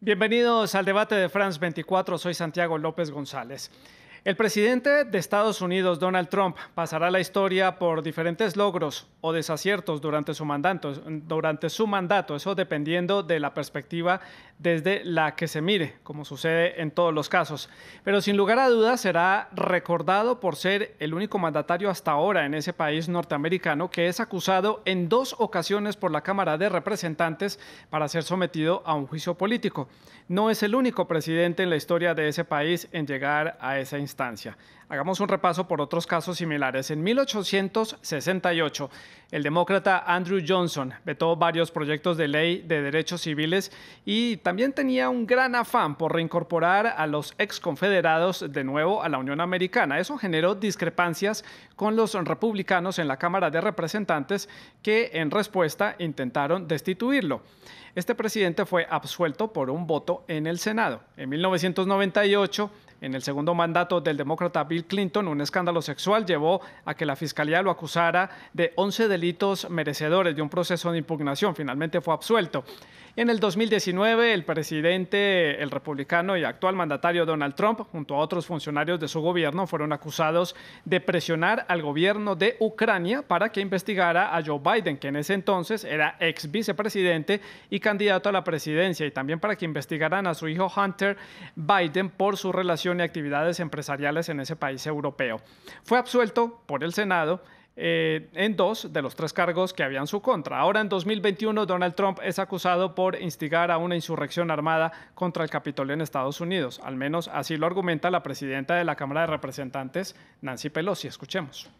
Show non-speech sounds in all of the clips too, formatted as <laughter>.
Bienvenidos al debate de France 24. Soy Santiago López González. El presidente de Estados Unidos, Donald Trump, pasará la historia por diferentes logros o desaciertos durante su mandato, durante su mandato, eso dependiendo de la perspectiva desde la que se mire, como sucede en todos los casos. Pero sin lugar a dudas será recordado por ser el único mandatario hasta ahora en ese país norteamericano que es acusado en dos ocasiones por la Cámara de Representantes para ser sometido a un juicio político no es el único presidente en la historia de ese país en llegar a esa instancia. Hagamos un repaso por otros casos similares. En 1868, el demócrata Andrew Johnson vetó varios proyectos de ley de derechos civiles y también tenía un gran afán por reincorporar a los exconfederados de nuevo a la Unión Americana. Eso generó discrepancias con los republicanos en la Cámara de Representantes que en respuesta intentaron destituirlo. Este presidente fue absuelto por un voto en el Senado. En 1998, en el segundo mandato del demócrata Bill Clinton, un escándalo sexual llevó a que la fiscalía lo acusara de 11 delitos merecedores de un proceso de impugnación. Finalmente fue absuelto. En el 2019, el presidente, el republicano y actual mandatario Donald Trump, junto a otros funcionarios de su gobierno, fueron acusados de presionar al gobierno de Ucrania para que investigara a Joe Biden, que en ese entonces era ex vicepresidente y candidato a la presidencia, y también para que investigaran a su hijo Hunter Biden por su relación y actividades empresariales en ese país europeo. Fue absuelto por el Senado eh, en dos de los tres cargos que había en su contra. Ahora en 2021 Donald Trump es acusado por instigar a una insurrección armada contra el Capitolio en Estados Unidos. Al menos así lo argumenta la presidenta de la Cámara de Representantes, Nancy Pelosi. Escuchemos.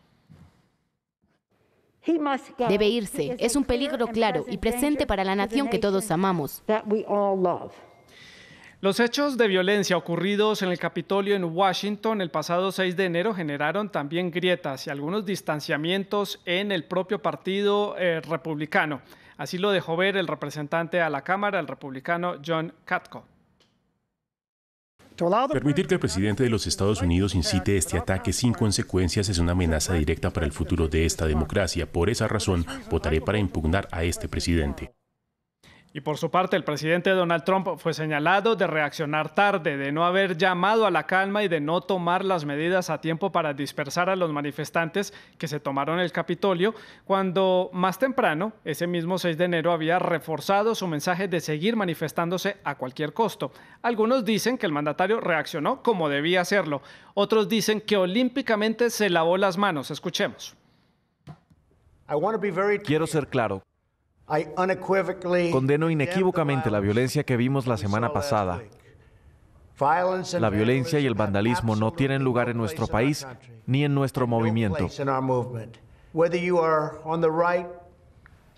Debe irse. Es un peligro claro y presente para la nación que todos amamos. Los hechos de violencia ocurridos en el Capitolio en Washington el pasado 6 de enero generaron también grietas y algunos distanciamientos en el propio partido eh, republicano. Así lo dejó ver el representante a la Cámara, el republicano John Katko. Permitir que el presidente de los Estados Unidos incite este ataque sin consecuencias es una amenaza directa para el futuro de esta democracia. Por esa razón, votaré para impugnar a este presidente. Y por su parte, el presidente Donald Trump fue señalado de reaccionar tarde, de no haber llamado a la calma y de no tomar las medidas a tiempo para dispersar a los manifestantes que se tomaron el Capitolio, cuando más temprano, ese mismo 6 de enero, había reforzado su mensaje de seguir manifestándose a cualquier costo. Algunos dicen que el mandatario reaccionó como debía hacerlo, otros dicen que olímpicamente se lavó las manos. Escuchemos. Quiero ser claro. Condeno inequívocamente la violencia que vimos la semana pasada. La violencia y el vandalismo no tienen lugar en nuestro país ni en nuestro movimiento.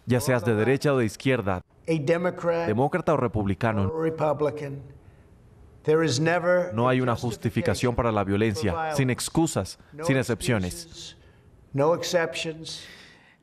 Ya seas de derecha o de izquierda, demócrata o republicano, no hay una justificación para la violencia, sin excusas, sin excepciones.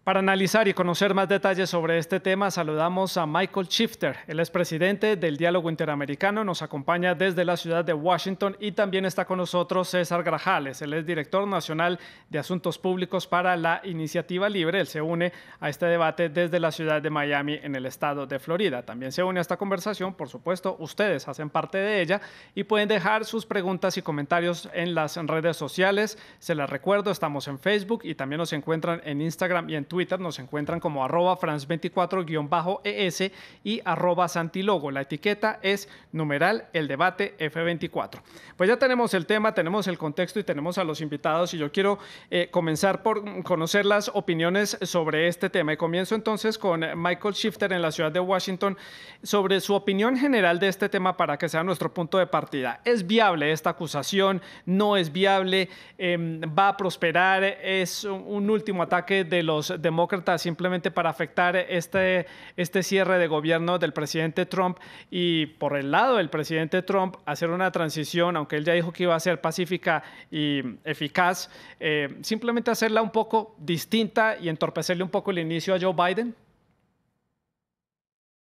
Para analizar y conocer más detalles sobre este tema, saludamos a Michael Shifter. Él es presidente del Diálogo Interamericano, nos acompaña desde la ciudad de Washington y también está con nosotros César Grajales. Él es director nacional de Asuntos Públicos para la Iniciativa Libre. Él se une a este debate desde la ciudad de Miami, en el estado de Florida. También se une a esta conversación, por supuesto, ustedes hacen parte de ella y pueden dejar sus preguntas y comentarios en las redes sociales. Se las recuerdo, estamos en Facebook y también nos encuentran en Instagram y en Twitter Twitter nos encuentran como arroba france24-es y arroba santilogo. La etiqueta es numeral el debate F24. Pues ya tenemos el tema, tenemos el contexto y tenemos a los invitados y yo quiero eh, comenzar por conocer las opiniones sobre este tema. Y comienzo entonces con Michael Shifter en la ciudad de Washington sobre su opinión general de este tema para que sea nuestro punto de partida. ¿Es viable esta acusación? ¿No es viable? Em, ¿Va a prosperar? ¿Es un último ataque de los demócrata simplemente para afectar este, este cierre de gobierno del presidente Trump y por el lado del presidente Trump hacer una transición, aunque él ya dijo que iba a ser pacífica y eficaz, eh, simplemente hacerla un poco distinta y entorpecerle un poco el inicio a Joe Biden?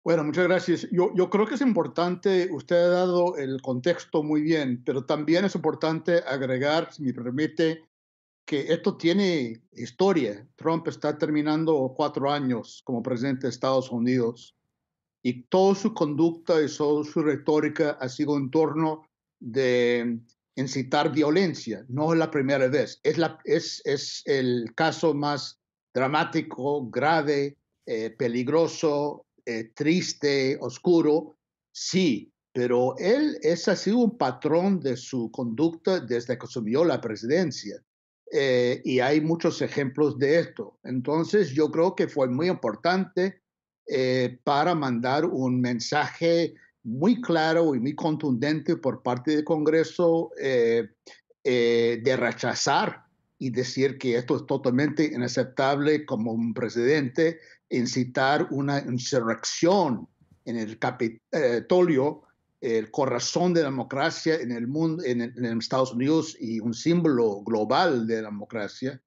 Bueno, muchas gracias. Yo, yo, creo que es importante, usted ha dado el contexto muy bien, pero también es importante agregar, si me permite, que esto tiene historia. Trump está terminando cuatro años como presidente de Estados Unidos y toda su conducta y toda su retórica ha sido en torno de incitar violencia. No es la primera vez, es, la, es, el caso más dramático, grave, eh, peligroso, eh, triste, oscuro. Sí, pero él, ha sido un patrón de su conducta desde que asumió la presidencia. Eh, y hay muchos ejemplos de esto. Entonces, yo creo que fue muy importante eh, para mandar un mensaje muy claro y muy contundente por parte del Congreso eh, de rechazar y decir que esto es totalmente inaceptable como un presidente incitar una insurrección en el Capitolio el corazón de la democracia en el mundo, en, Estados Unidos y un símbolo global de la democracia.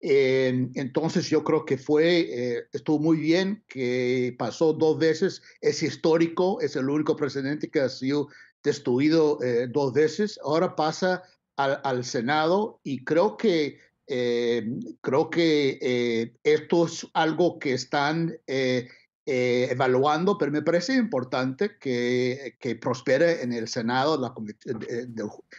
entonces yo creo que fue, eh, estuvo muy bien, que pasó dos veces, es histórico, es el único presidente que ha sido destruido eh, dos veces, ahora pasa al, al Senado y creo que, eh, creo que esto es algo que están eh, evaluando, pero me parece importante que, prospere en el Senado, la, eh,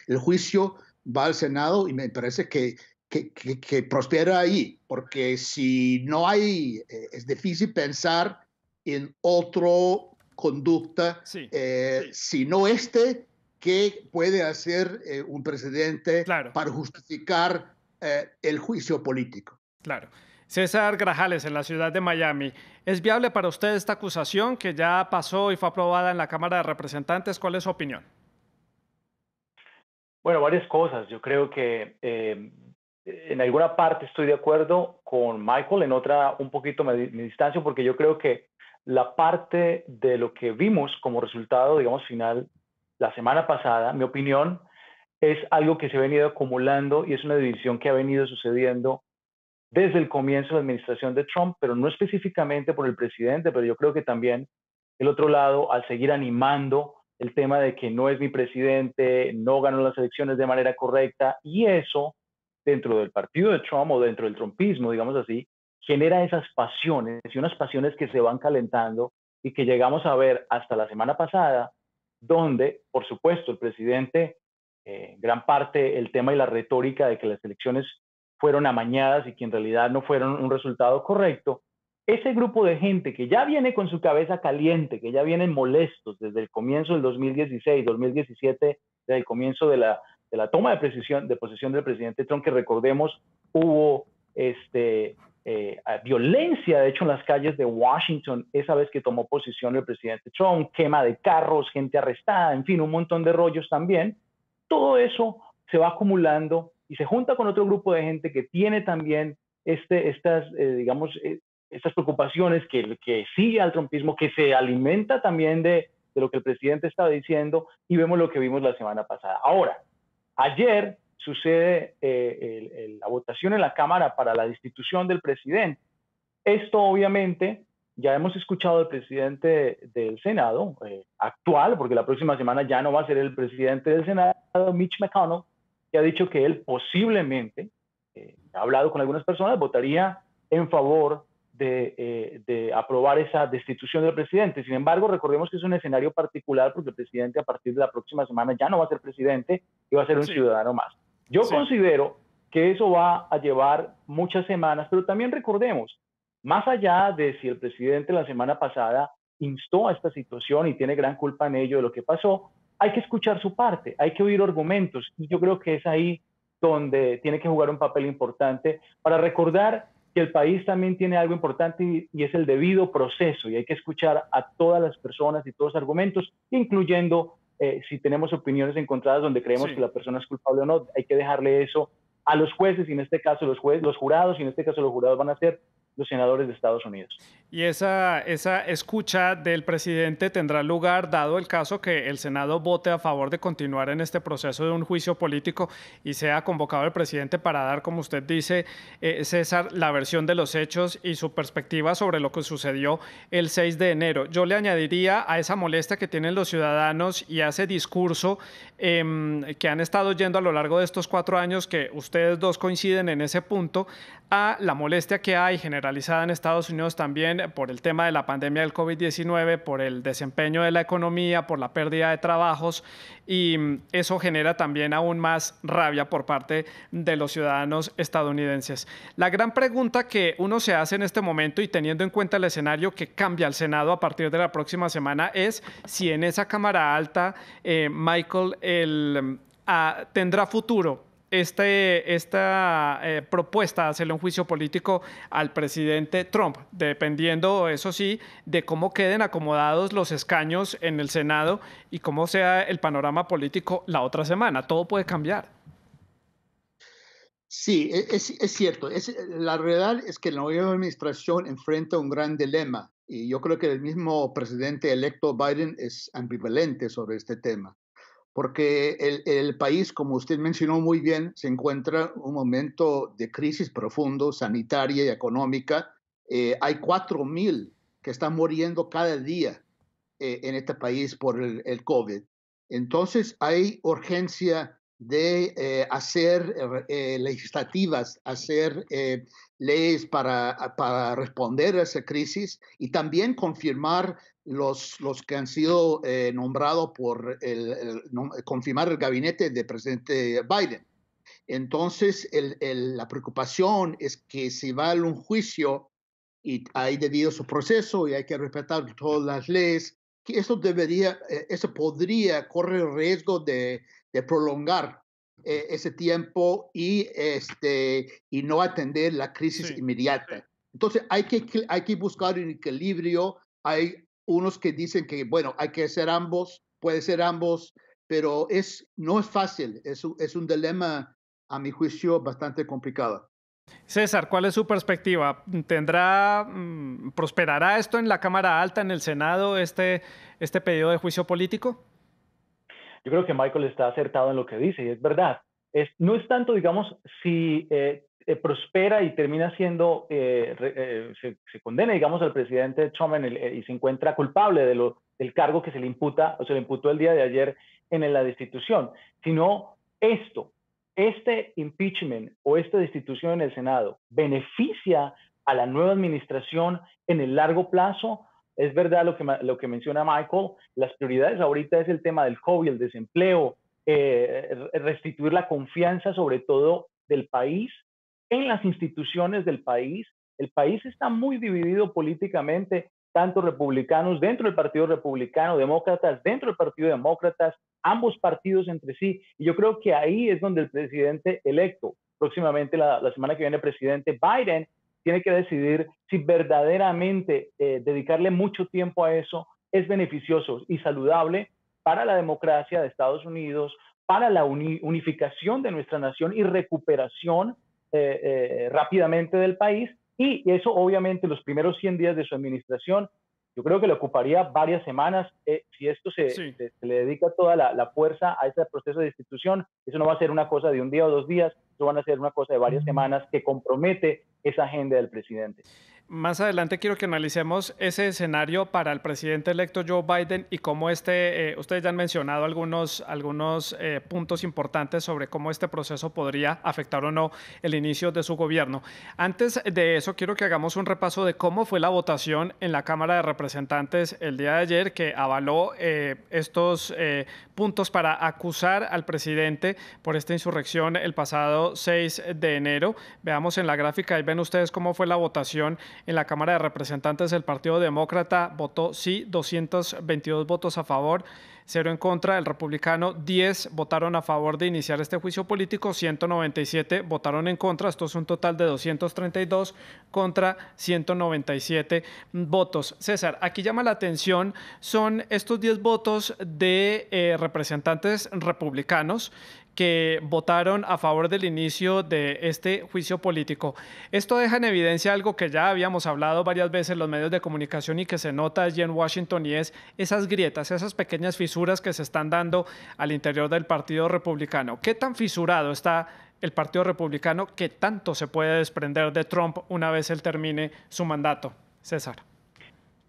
el juicio va al Senado y me parece que, que, prospera ahí, porque si no hay, eh, es difícil pensar en otro conducta, si no este, que puede hacer un presidente para justificar el juicio político. Claro. César Grajales en la ciudad de Miami. ¿Es viable para usted esta acusación que ya pasó y fue aprobada en la Cámara de Representantes? ¿Cuál es su opinión? Bueno, varias cosas. Yo creo que eh, en alguna parte estoy de acuerdo con Michael, en otra un poquito me, me, distancio porque yo creo que la parte de lo que vimos como resultado, digamos, final la semana pasada, mi opinión, es algo que se ha venido acumulando y es una división que ha venido sucediendo desde el comienzo de la administración de Trump, pero no específicamente por el presidente, pero yo creo que también el otro lado, al seguir animando el tema de que no es mi presidente, no ganó las elecciones de manera correcta, y eso dentro del partido de Trump o dentro del trumpismo, digamos así, genera esas pasiones y unas pasiones que se van calentando y que llegamos a ver hasta la semana pasada, donde, por supuesto, el presidente, eh, gran parte el tema y la retórica de que las elecciones fueron amañadas y que en realidad no fueron un resultado correcto, ese grupo de gente que ya viene con su cabeza caliente, que ya vienen molestos desde el comienzo del 2016, 2017, desde el comienzo de la, toma de, precisión, de posesión del presidente Trump, que recordemos hubo este, eh, violencia, de hecho, en las calles de Washington, esa vez que tomó posición el presidente Trump, quema de carros, gente arrestada, en fin, un montón de rollos también. Todo eso se va acumulando y se junta con otro grupo de gente que tiene también este, estas, eh, digamos, eh, estas preocupaciones que, que sigue al trumpismo, que se alimenta también de, de lo que el presidente estaba diciendo y vemos lo que vimos la semana pasada. Ahora, ayer sucede eh, la votación en la Cámara para la destitución del presidente. Esto obviamente ya hemos escuchado al presidente del Senado actual, porque la próxima semana ya no va a ser el presidente del Senado, Mitch McConnell, que ha dicho que él posiblemente, eh, ha hablado con algunas personas, votaría en favor eh, de, aprobar esa destitución del presidente. Sin embargo, recordemos que es un escenario particular porque el presidente a partir de la próxima semana ya no va a ser presidente y va a ser un ciudadano más. Yo considero que eso va a llevar muchas semanas, pero también recordemos, más allá de si el presidente la semana pasada instó a esta situación y tiene gran culpa en ello de lo que pasó, hay que escuchar su parte, hay que oír argumentos. Y yo creo que es ahí donde tiene que jugar un papel importante para recordar que el país también tiene algo importante y, es el debido proceso y hay que escuchar a todas las personas y todos los argumentos, incluyendo eh, si tenemos opiniones encontradas donde creemos que la persona es culpable o no, hay que dejarle eso a los jueces y en este caso los jueces, los jurados y en este caso los jurados van a ser los senadores de Estados Unidos. Y esa, esa escucha del presidente tendrá lugar dado el caso que el Senado vote a favor de continuar en este proceso de un juicio político y sea convocado el presidente para dar, como usted dice, eh, César, la versión de los hechos y su perspectiva sobre lo que sucedió el 6 de enero. Yo le añadiría a esa molestia que tienen los ciudadanos y a ese discurso em, que han estado yendo a lo largo de estos cuatro años, que ustedes dos coinciden en ese punto, a la molestia que hay generalizada en Estados Unidos también por el tema de la pandemia del COVID-19, por el desempeño de la economía, por la pérdida de trabajos y mm, eso genera también aún más rabia por parte de los ciudadanos estadounidenses. La gran pregunta que uno se hace en este momento y teniendo en cuenta el escenario que cambia el Senado a partir de la próxima semana es si en esa Cámara Alta eh, Michael el, mm, tendrá futuro este, esta eh, propuesta de hacerle un juicio político al presidente Trump, dependiendo, eso sí, de cómo queden acomodados los escaños en el Senado y cómo sea el panorama político la otra semana. Todo puede cambiar. Sí, e, es, cierto. la realidad es que la nueva administración enfrenta un gran dilema y yo creo que el mismo presidente electo Biden es ambivalente sobre este tema porque el, país, como usted mencionó muy bien, se encuentra en un momento de crisis profundo, sanitaria y económica. Eh, hay 4.000 que están muriendo cada día eh, en este país por el, COVID. Entonces hay urgencia de eh, hacer eh, legislativas, hacer leyes para, para responder a esa crisis y también confirmar los, los que han sido eh, nombrados por el, confirmar el gabinete del presidente Biden. Entonces, la preocupación es que si va a un juicio y hay debido a su proceso y hay que respetar todas las leyes, que eso debería, eh, eso podría correr el riesgo de, prolongar eh, ese tiempo y, este, y no atender la crisis inmediata. Entonces, hay que, hay que buscar un equilibrio, hay, unos que dicen que, bueno, hay que ser ambos, puede ser ambos, pero es, no es fácil, es, es un dilema, a mi juicio, bastante complicado. César, ¿cuál es su perspectiva? ¿Tendrá, mm, prosperará esto en la Cámara Alta, en el Senado, este, este pedido de juicio político? Yo creo que Michael está acertado en lo que dice y es verdad. Es, no es tanto, digamos, si eh, eh, prospera y termina siendo, eh, eh, se, condena, digamos, al presidente Trump y se encuentra culpable de lo, del cargo que se le imputa o se le imputó el día de ayer en la destitución, sino esto, este impeachment o esta destitución en el Senado beneficia a la nueva administración en el largo plazo. Es verdad lo que, lo que menciona Michael, las prioridades ahorita es el tema del COVID, el desempleo, restituir la confianza sobre todo del país en las instituciones del país. El país está muy dividido políticamente, tanto republicanos dentro del Partido Republicano, demócratas dentro del Partido Demócratas, ambos partidos entre sí. Y yo creo que ahí es donde el presidente electo, próximamente la, semana que viene, presidente Biden, tiene que decidir si verdaderamente eh, dedicarle mucho tiempo a eso es beneficioso y saludable para la democracia de Estados Unidos, para la unificación de nuestra nación y recuperación eh, eh, rápidamente del país y eso obviamente los primeros 100 días de su administración, yo creo que le ocuparía varias semanas. Eh, si esto se, le dedica toda la, fuerza a ese proceso de institución, eso no va a ser una cosa de un día o dos días, eso van a ser una cosa de varias semanas que compromete esa agenda del presidente. Más adelante quiero que analicemos ese escenario para el presidente electo Joe Biden y cómo este, eh, ustedes ya han mencionado algunos, algunos eh, puntos importantes sobre cómo este proceso podría afectar o no el inicio de su gobierno. Antes de eso, quiero que hagamos un repaso de cómo fue la votación en la Cámara de Representantes el día de ayer que avaló eh, estos puntos para acusar al presidente por esta insurrección el pasado 6 de enero. Veamos en la gráfica, ahí ven ustedes cómo fue la votación en la Cámara de Representantes, del Partido Demócrata votó sí, 222 votos a favor, 0 en contra. El Republicano, 10 votaron a favor de iniciar este juicio político, 197 votaron en contra. Esto es un total de 232 contra 197 votos. César, aquí llama la atención, son estos 10 votos de eh, representantes republicanos que votaron a favor del inicio de este juicio político. Esto deja en evidencia algo que ya habíamos hablado varias veces en los medios de comunicación y que se nota allí en Washington y es esas grietas, esas pequeñas fisuras que se están dando al interior del Partido Republicano. ¿Qué tan fisurado está el Partido Republicano que tanto se puede desprender de Trump una vez él termine su mandato? César.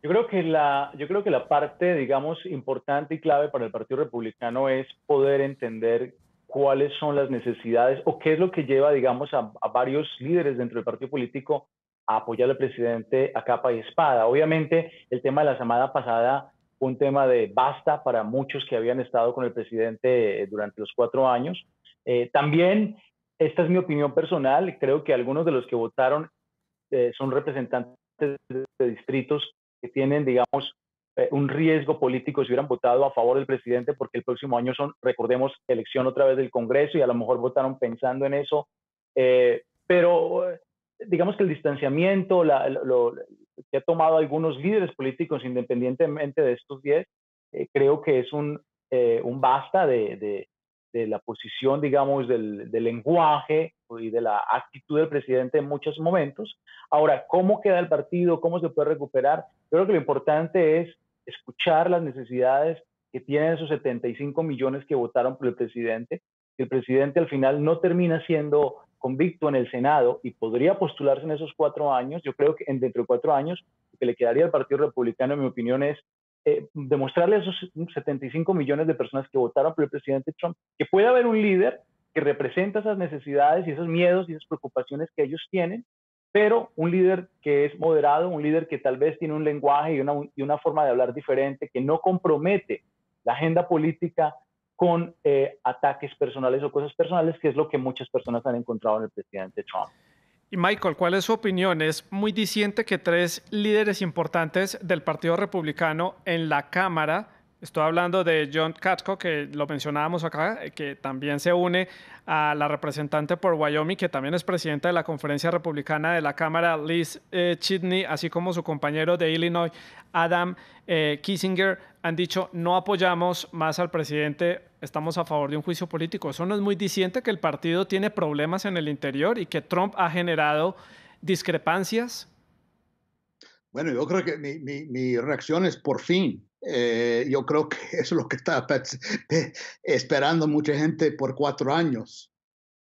Yo creo que la, yo creo que la parte, digamos, importante y clave para el Partido Republicano es poder entender cuáles son las necesidades o qué es lo que lleva, digamos, a, varios líderes dentro del partido político a apoyar al presidente a capa y espada. Obviamente, el tema de la semana pasada fue un tema de basta para muchos que habían estado con el presidente eh, durante los cuatro años. Eh, también, esta es mi opinión personal, creo que algunos de los que votaron eh, son representantes de distritos que tienen, digamos, eh, un riesgo político si hubieran votado a favor del presidente, porque el próximo año son, recordemos, elección otra vez del Congreso y a lo mejor votaron pensando en eso. Eh, pero eh, digamos que el distanciamiento que ha tomado algunos líderes políticos, independientemente de estos 10, creo que es un, un basta de, de, la posición, digamos, del, del lenguaje y de la actitud del presidente en muchos momentos. Ahora, ¿cómo queda el partido? ¿Cómo se puede recuperar? Yo creo que lo importante es escuchar las necesidades que tienen esos 75 millones que votaron por el presidente, que el presidente al final no termina siendo convicto en el Senado y podría postularse en esos cuatro años, yo creo que dentro de cuatro años, lo que le quedaría al Partido Republicano, en mi opinión, es eh, demostrarle a esos 75 millones de personas que votaron por el presidente Trump que puede haber un líder que representa esas necesidades y esos miedos y esas preocupaciones que ellos tienen pero un líder que es moderado, un líder que tal vez tiene un lenguaje y una, forma de hablar diferente, que no compromete la agenda política con eh, ataques personales o cosas personales, que es lo que muchas personas han encontrado en el presidente Trump. Y Michael, ¿cuál es su opinión? Es muy diciente que tres líderes importantes del Partido Republicano en la Cámara Estoy hablando de John Katko, que lo mencionábamos acá, eh, que también se une a la representante por Wyoming, que también es presidenta de la Conferencia Republicana de la Cámara, Liz eh, chidney así como su compañero de Illinois, Adam eh, Kissinger, han dicho no apoyamos más al presidente, estamos a favor de un juicio político. Eso no es muy disidente que el partido tiene problemas en el interior y que Trump ha generado discrepancias. Bueno, yo creo que mi reacción es por fin, eh, yo creo que <laughs> eso es lo que está eh, esperando mucha gente por cuatro años.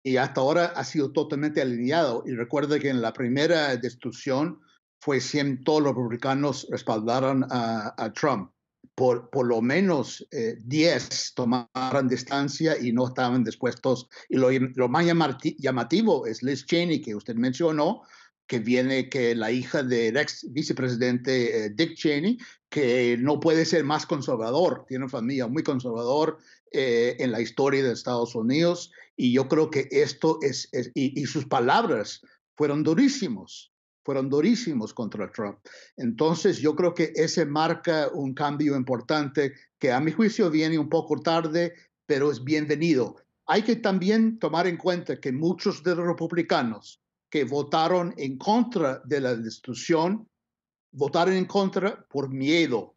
Y hasta ahora ha sido totalmente alineado. Y recuerda que en la primera destrucción fue 100 todos los republicanos respaldaron a, Trump. Por, por, lo menos 10 eh, tomaron distancia y no estaban dispuestos. Y lo, lo más llamativo es Liz Cheney, que usted mencionó, que viene que la hija del ex vicepresidente Dick Cheney, que no puede ser más conservador, tiene una familia muy conservador eh, en la historia de Estados Unidos y yo creo que esto es, y, y, sus palabras fueron durísimos, fueron durísimos contra Trump. Entonces yo creo que ese marca un cambio importante que a mi juicio viene un poco tarde, pero es bienvenido. Hay que también tomar en cuenta que muchos de los republicanos que votaron en contra de la destrucción votaron en contra por miedo,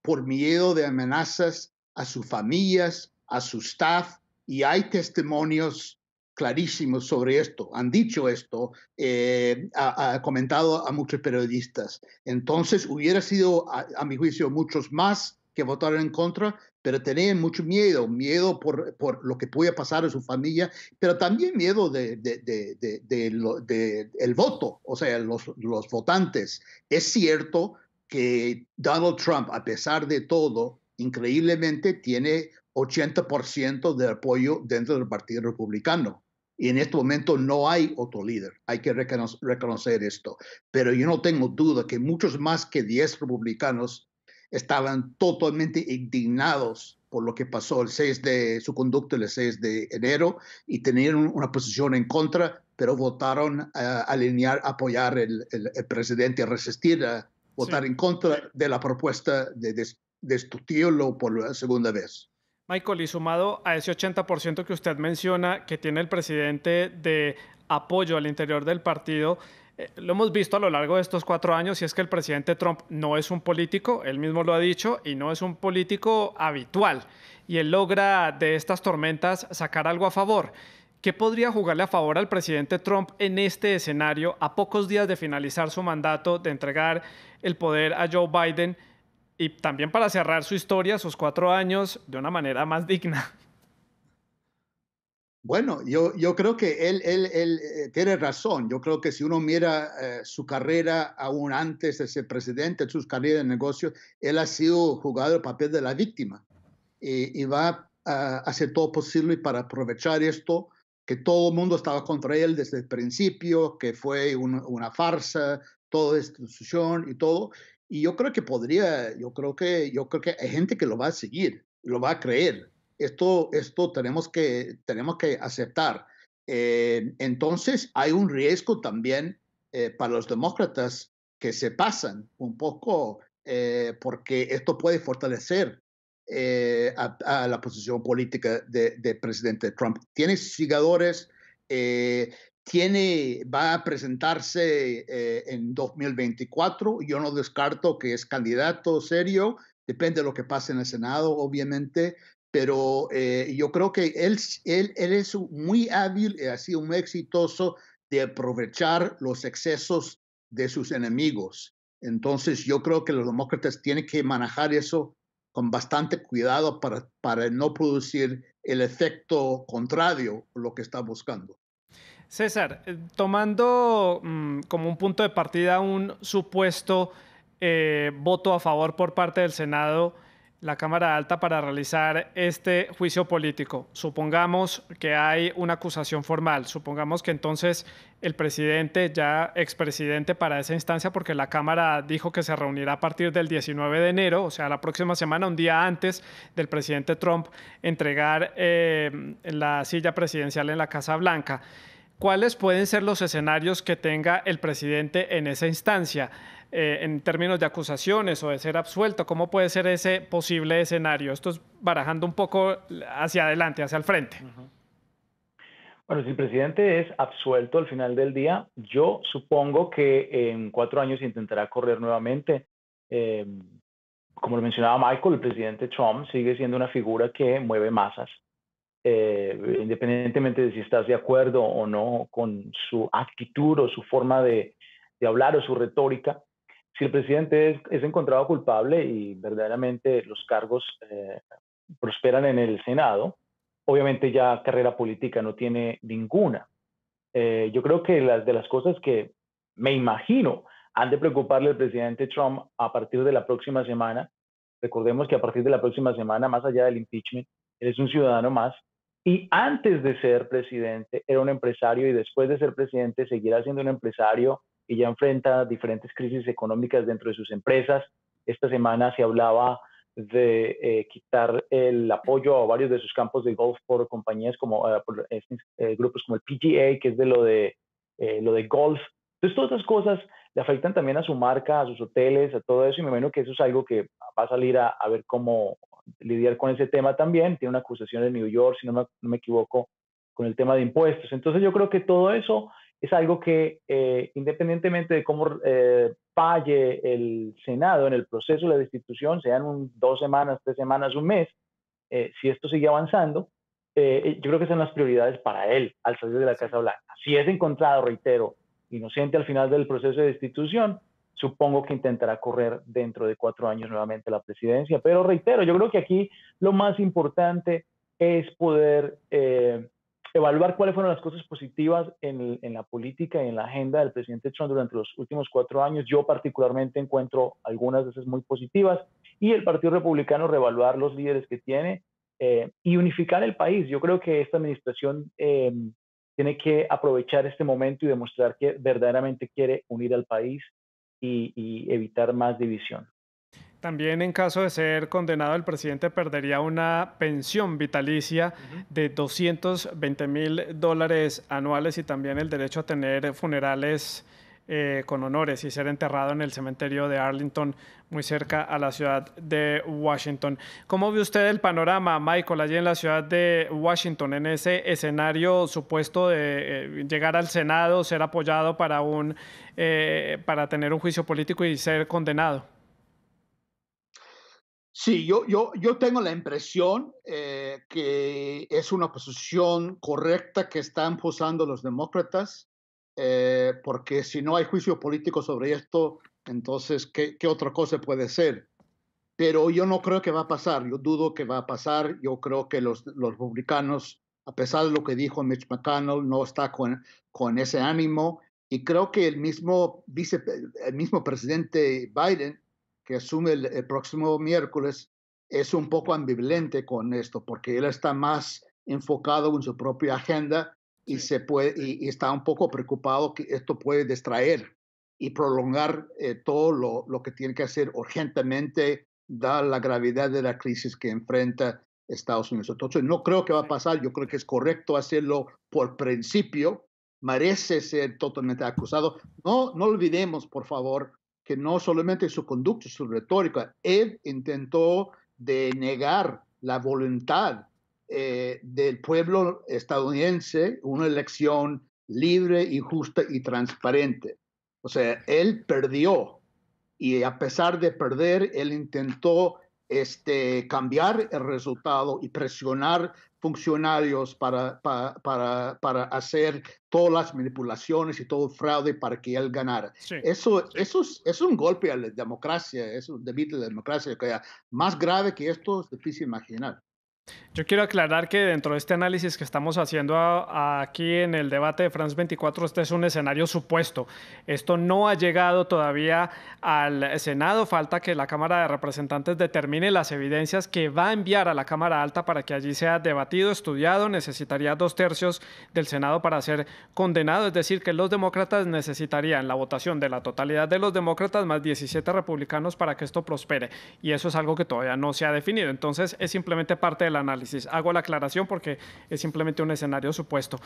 por miedo de amenazas a sus familias, a su staff, y hay testimonios clarísimos sobre esto. Han dicho esto, eh, ha, comentado a muchos periodistas. Entonces, hubiera sido, a mi juicio, muchos más que votaron en contra, pero tenían mucho miedo, miedo por, por lo que podía pasar en su familia, pero también miedo de, de, de, el voto, o sea, los, los votantes. Es cierto que Donald Trump, a pesar de todo, increíblemente tiene 80% de apoyo dentro del Partido Republicano. Y en este momento no hay otro líder. Hay que reconocer esto. Pero yo no tengo duda que muchos más que 10 republicanos estaban totalmente indignados por lo que pasó el 6 de su conducta el 6 de enero y tenían una posición en contra, pero votaron a alinear, apoyar el, presidente, a resistir a votar en contra de la propuesta de destituirlo por la segunda vez. Michael, y sumado a ese 80% que usted menciona que tiene el presidente de apoyo al interior del partido, eh, lo hemos visto a lo largo de estos cuatro años y es que el presidente Trump no es un político, él mismo lo ha dicho, y no es un político habitual. Y él logra de estas tormentas sacar algo a favor. ¿Qué podría jugarle a favor al presidente Trump en este escenario a pocos días de finalizar su mandato, de entregar el poder a Joe Biden y también para cerrar su historia, sus cuatro años, de una manera más digna? Bueno, yo, yo creo que él, él, eh, tiene razón. Yo creo que si uno mira eh, su carrera aún antes de ser presidente, sus carreras de negocio, él ha sido jugado el papel de la víctima y, va a hacer todo posible para aprovechar esto, que todo el mundo estaba contra él desde el principio, que fue una farsa, toda institución y todo. Y yo creo que podría, yo creo que, yo creo que hay gente que lo va a seguir, lo va a creer esto, esto tenemos, que, tenemos que aceptar. entonces, hay un riesgo también eh, para los demócratas que se pasan un poco eh, porque esto puede fortalecer eh, a, la posición política de, presidente Trump. Tiene seguidores, tiene, va a presentarse en 2024. Yo no descarto que es candidato serio, depende de lo que pase en el Senado, obviamente, pero eh, yo creo que él, es muy hábil y ha sido muy exitoso de aprovechar los excesos de sus enemigos. Entonces yo creo que los demócratas tienen que manejar eso con bastante cuidado para, no producir el efecto contrario a lo que está buscando. César, eh, tomando mm, como un punto de partida un supuesto eh, voto a favor por parte del Senado, la Cámara Alta para realizar este juicio político. Supongamos que hay una acusación formal, supongamos que entonces el presidente, ya expresidente para esa instancia, porque la Cámara dijo que se reunirá a partir del 19 de enero, o sea, la próxima semana, un día antes del presidente Trump entregar eh, la silla presidencial en la Casa Blanca. ¿Cuáles pueden ser los escenarios que tenga el presidente en esa instancia? Eh, en términos de acusaciones o de ser absuelto? ¿Cómo puede ser ese posible escenario? Esto es barajando un poco hacia adelante, hacia el frente. Bueno, si el presidente es absuelto al final del día, yo supongo que en cuatro años intentará correr nuevamente. Eh, como lo mencionaba Michael, el presidente Trump sigue siendo una figura que mueve masas. Eh, independientemente de si estás de acuerdo o no con su actitud o su forma de hablar o su retórica, si el presidente es, encontrado culpable y verdaderamente los cargos eh, prosperan en el Senado, obviamente ya carrera política no tiene ninguna. Eh, yo creo que las de las cosas que me imagino han de preocuparle al presidente Trump a partir de la próxima semana, recordemos que a partir de la próxima semana, más allá del impeachment, él es un ciudadano más y antes de ser presidente era un empresario y después de ser presidente seguirá siendo un empresario que ya enfrenta diferentes crisis económicas dentro de sus empresas. Esta semana se hablaba de eh, quitar el apoyo a varios de sus campos de golf por compañías como eh, por, este, eh, grupos como el PGA, que es de lo de, lo de golf. Entonces, todas esas cosas le afectan también a su marca, a sus hoteles, a todo eso, y me imagino que eso es algo que va a salir a, ver cómo lidiar con ese tema también. Tiene una acusación en New York, si no me, no me equivoco, con el tema de impuestos. Entonces, yo creo que todo eso es algo que eh, independientemente de cómo eh, el Senado en el proceso de destitución, sean dos semanas, tres semanas, un mes, eh, si esto sigue avanzando, eh, yo creo que son las prioridades para él al salir de la Casa Blanca. Si es encontrado, reitero, inocente al final del proceso de destitución, supongo que intentará correr dentro de cuatro años nuevamente la presidencia. Pero reitero, yo creo que aquí lo más importante es poder evaluar cuáles fueron las cosas positivas en, la política y en la agenda del presidente Trump durante los últimos cuatro años. Yo particularmente encuentro algunas veces muy positivas y el Partido Republicano reevaluar los líderes que tiene eh, y unificar el país. Yo creo que esta administración em, tiene que aprovechar este momento y demostrar que verdaderamente quiere unir al país y, y evitar más división. También en caso de ser condenado, el presidente perdería una pensión vitalicia de 220 mil dólares anuales y también el derecho a tener funerales eh, con honores y ser enterrado en el cementerio de Arlington, muy cerca a la ciudad de Washington. ¿Cómo ve usted el panorama, Michael, allí en la ciudad de Washington, en ese escenario supuesto de eh, llegar al Senado, ser apoyado para, un, eh, para tener un juicio político y ser condenado? Sí, yo, yo, yo tengo la impresión eh, que es una posición correcta que están posando los demócratas, eh, porque si no hay juicio político sobre esto, entonces, ¿qué, otra cosa puede ser? Pero yo no creo que va a pasar, yo dudo que va a pasar, yo creo que los, los republicanos, a pesar de lo que dijo Mitch McConnell, no está con, con ese ánimo, y creo que el mismo, vice, el mismo presidente Biden que asume el, próximo miércoles, es un poco ambivalente con esto, porque él está más enfocado en su propia agenda y, se puede, y, está un poco preocupado que esto puede distraer y prolongar eh, todo lo, lo, que tiene que hacer urgentemente, dada la gravedad de la crisis que enfrenta Estados Unidos. Entonces, no creo que va a pasar, yo creo que es correcto hacerlo por principio, merece ser totalmente acusado. No, no olvidemos, por favor, que no solamente su conducta, su retórica, él intentó de negar la voluntad eh, del pueblo estadounidense, una elección libre y justa y transparente. O sea, él perdió y a pesar de perder, él intentó este, cambiar el resultado y presionar funcionarios para, para, para, hacer todas las manipulaciones y todo el fraude para que él ganara. eso, Eso, es, un golpe a la democracia, es un delito de la democracia. Que más grave que esto es difícil imaginar. Yo quiero aclarar que dentro de este análisis que estamos haciendo aquí en el debate de France 24, este es un escenario supuesto. Esto no ha llegado todavía al Senado. Falta que la Cámara de Representantes determine las evidencias que va a enviar a la Cámara Alta para que allí sea debatido, estudiado. Necesitaría dos tercios del Senado para ser condenado. Es decir, que los demócratas necesitarían la votación de la totalidad de los demócratas más 17 republicanos para que esto prospere. Y eso es algo que todavía no se ha definido. Entonces, es simplemente parte de análisis. Hago la aclaración porque es simplemente un escenario supuesto.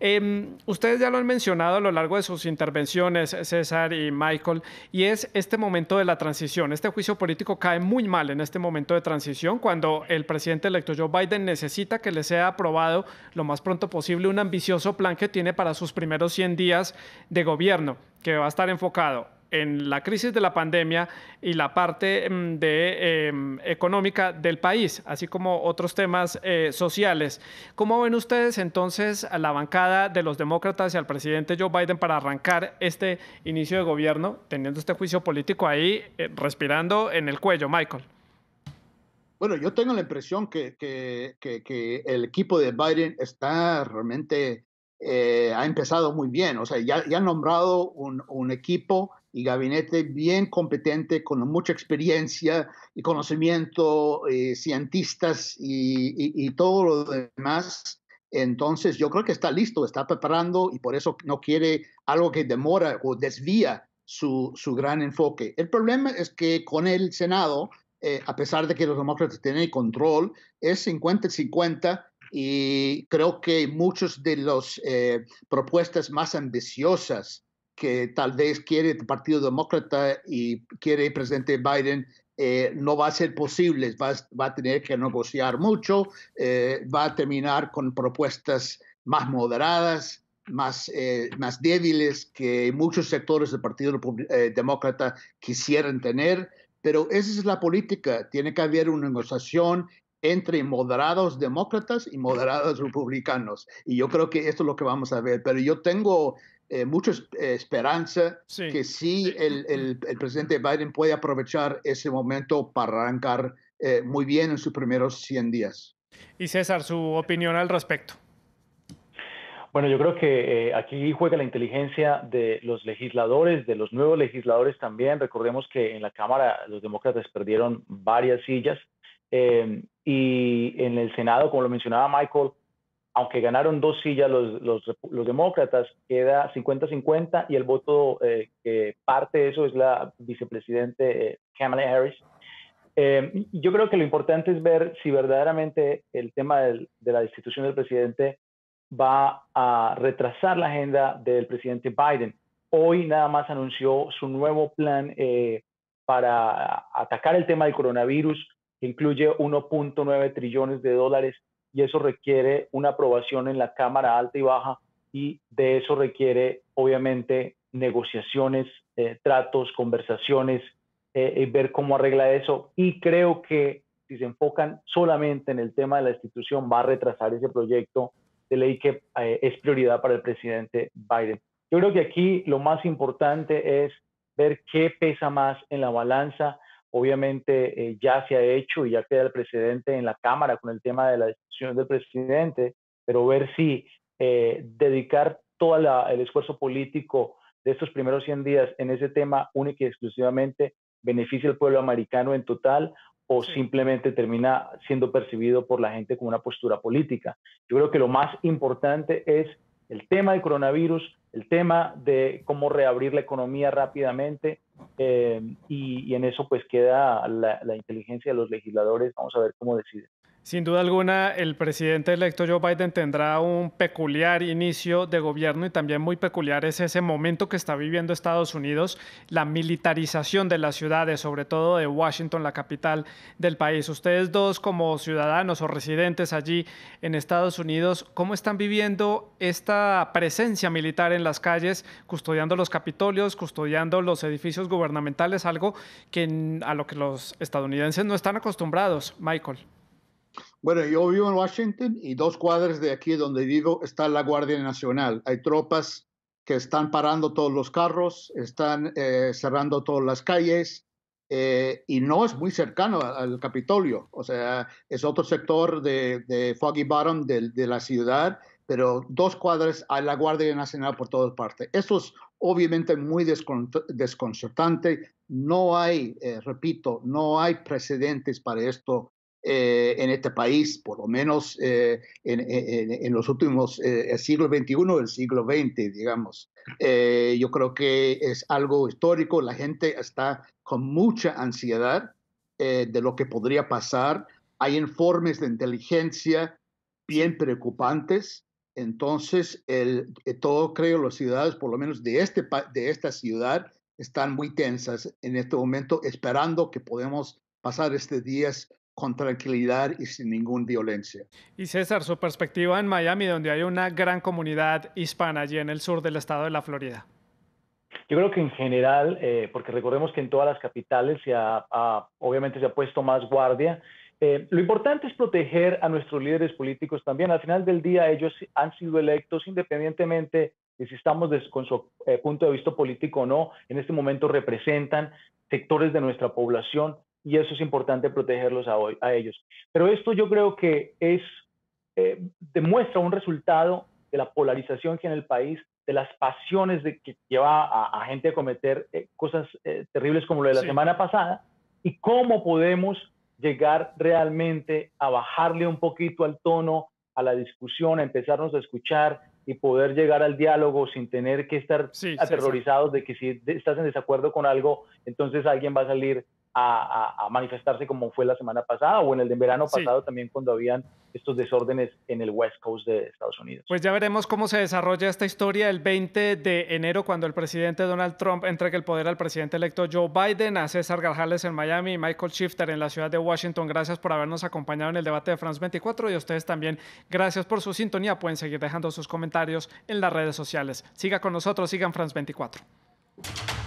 Em, ustedes ya lo han mencionado a lo largo de sus intervenciones, César y Michael, y es este momento de la transición. Este juicio político cae muy mal en este momento de transición cuando el presidente electo Joe Biden necesita que le sea aprobado lo más pronto posible un ambicioso plan que tiene para sus primeros 100 días de gobierno, que va a estar enfocado en la crisis de la pandemia y la parte mm, em, económica del país, así como otros temas eh, sociales. ¿Cómo ven ustedes entonces a la bancada de los demócratas y al presidente Joe Biden para arrancar este inicio de gobierno, teniendo este juicio político ahí eh, respirando en el cuello, Michael? Bueno, yo tengo la impresión que, el equipo de Biden está realmente, eh, ha empezado muy bien, o sea, ya, ya han nombrado un equipo y gabinete bien competente, con mucha experiencia y conocimiento, eh, cientistas y, todo lo demás. Entonces yo creo que está listo, está preparando y por eso no quiere algo que demora o desvía su, su gran enfoque. El problema es que con el Senado, eh, a pesar de que los demócratas tienen el control, es 50-50 y creo que muchas de las eh, propuestas más ambiciosas que tal vez quiere el Partido Demócrata y quiere el presidente Biden, eh, no va a ser posible, va, va a tener que negociar mucho, eh, va a terminar con propuestas más moderadas, más, eh, más débiles que muchos sectores del Partido Demócrata quisieran tener, pero esa es la política, tiene que haber una negociación entre moderados demócratas y moderados republicanos. Y yo creo que esto es lo que vamos a ver, pero yo tengo eh, mucha eh, esperanza que sí el, el, presidente Biden puede aprovechar ese momento para arrancar eh, muy bien en sus primeros 100 días. Y César, su opinión al respecto. Bueno, yo creo que eh, aquí juega la inteligencia de los legisladores, de los nuevos legisladores también. Recordemos que en la Cámara los demócratas perdieron varias sillas y en el Senado, como lo mencionaba Michael, aunque ganaron dos sillas los, demócratas, queda 50-50 y el voto eh, que parte de eso es la vicepresidente eh, Kamala Harris. Eh, yo creo que lo importante es ver si verdaderamente el tema de la destitución del presidente va a retrasar la agenda del presidente Biden. Hoy nada más anunció su nuevo plan para atacar el tema del coronavirus, que incluye 1.9 trillones de dólares y eso requiere una aprobación en la Cámara Alta y Baja y de eso requiere obviamente negociaciones, eh, tratos, conversaciones, eh, y ver cómo arregla eso. Y creo que si se enfocan solamente en el tema de la institución, va a retrasar ese proyecto de ley que eh, es prioridad para el presidente Biden. Yo creo que aquí lo más importante es ver qué pesa más en la balanza Obviamente eh, ya se ha hecho y ya queda el presidente en la Cámara con el tema de la decisión del presidente, pero ver si eh, dedicar todo el esfuerzo político de estos primeros 100 días en ese tema único y exclusivamente beneficia al pueblo americano en total o simplemente termina siendo percibido por la gente como una postura política. Yo creo que lo más importante es el tema del coronavirus, el tema de cómo reabrir la economía rápidamente, eh, y, en eso pues queda la inteligencia de los legisladores, vamos a ver cómo deciden. Sin duda alguna, el presidente electo Joe Biden tendrá un peculiar inicio de gobierno y también muy peculiar es ese momento que está viviendo Estados Unidos, la militarización de las ciudades, sobre todo de Washington, la capital del país. Ustedes dos como ciudadanos o residentes allí en Estados Unidos, ¿cómo están viviendo esta presencia militar en las calles, custodiando los capitolios, custodiando los edificios gubernamentales, algo que, a lo que los estadounidenses no están acostumbrados, Michael? Bueno, yo vivo en Washington y dos cuadras de aquí donde vivo está la Guardia Nacional. Hay tropas que están parando todos los carros, están eh, cerrando todas las calles eh, y no es muy cercano al Capitolio. O sea, es otro sector de, Foggy Bottom de, la ciudad, pero dos cuadras hay la Guardia Nacional por todas partes. Eso es obviamente muy desconcertante. No hay, eh, repito, no hay precedentes para esto eh, en este país, por lo menos eh, en, en, los últimos eh, el siglo XXI, el siglo XX, digamos. yo creo que es algo histórico, la gente está con mucha ansiedad de lo que podría pasar. Hay informes de inteligencia bien preocupantes. Entonces, el, todo creo los ciudadanos, por lo menos de, este, de esta ciudad, están muy tensas en este momento, esperando que podamos pasar estos días con tranquilidad y sin ninguna violencia. Y César, su perspectiva en Miami, donde hay una gran comunidad hispana allí en el sur del estado de la Florida. Yo creo que en general, eh, porque recordemos que en todas las capitales se obviamente se ha puesto más guardia, eh, lo importante es proteger a nuestros líderes políticos también. Al final del día ellos han sido electos independientemente de si estamos de, con su eh, punto de vista político o no. En este momento representan sectores de nuestra población y eso es importante protegerlos a, ellos. Pero esto yo creo que es, eh, demuestra un resultado de la polarización que en el país, de las pasiones de, que lleva a, gente a cometer eh, cosas eh, terribles como lo de la semana pasada, y cómo podemos llegar realmente a bajarle un poquito al tono, a la discusión, a empezarnos a escuchar y poder llegar al diálogo sin tener que estar aterrorizados de que si estás en desacuerdo con algo, entonces alguien va a salir a, manifestarse como fue la semana pasada o en el de verano pasado también cuando habían estos desórdenes en el West Coast de Estados Unidos. Pues ya veremos cómo se desarrolla esta historia el 20 de enero cuando el presidente Donald Trump entregue el poder al presidente electo Joe Biden, a César Garjales en Miami y Michael Shifter en la ciudad de Washington. Gracias por habernos acompañado en el debate de France 24 y a ustedes también gracias por su sintonía. Pueden seguir dejando sus comentarios en las redes sociales. Siga con nosotros, sigan France 24.